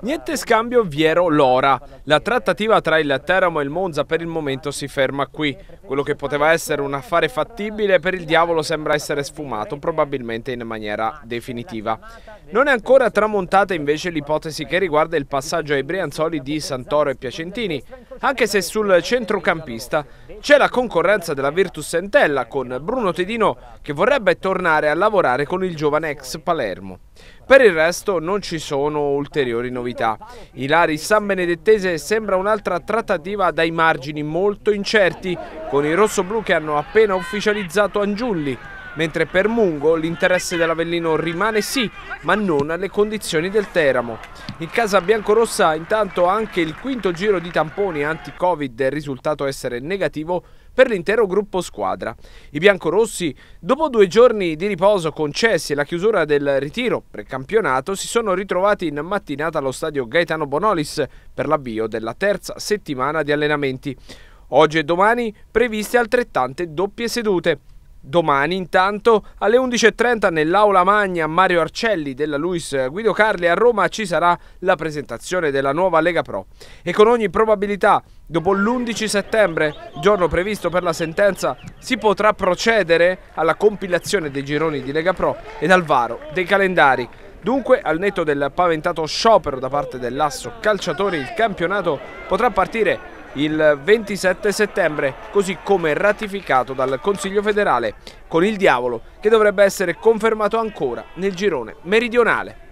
Niente scambio Viero-Lora. La trattativa tra il Teramo e il Monza per il momento si ferma qui. Quello che poteva essere un affare fattibile per il diavolo sembra essere sfumato, probabilmente in maniera definitiva. Non è ancora tramontata invece l'ipotesi che riguarda il passaggio ai Brianzoli di Santoro e Piacentini anche se sul centrocampista c'è la concorrenza della Virtus Sentella con Bruno Tedino che vorrebbe tornare a lavorare con il giovane ex Palermo. Per il resto non ci sono ulteriori novità. Ilari San Benedettese sembra un'altra trattativa dai margini molto incerti, con i rossoblù che hanno appena ufficializzato Angiulli, mentre per Mungo l'interesse dell'Avellino rimane sì, ma non alle condizioni del Teramo. In casa biancorossa intanto anche il quinto giro di tamponi anti-Covid è risultato essere negativo per l'intero gruppo squadra. I biancorossi, dopo due giorni di riposo concessi e la chiusura del ritiro precampionato, si sono ritrovati in mattinata allo stadio Gaetano Bonolis per l'avvio della terza settimana di allenamenti. Oggi e domani previste altrettante doppie sedute. Domani intanto alle 11.30 nell'Aula Magna Mario Arcelli della Luis Guido Carli a Roma ci sarà la presentazione della nuova Lega Pro e con ogni probabilità dopo l'11 settembre, giorno previsto per la sentenza, si potrà procedere alla compilazione dei gironi di Lega Pro ed al varo dei calendari. Dunque, al netto del paventato sciopero da parte dell'asso calciatore, il campionato potrà partire il 27 settembre, così come ratificato dal Consiglio federale, con il diavolo che dovrebbe essere confermato ancora nel girone meridionale.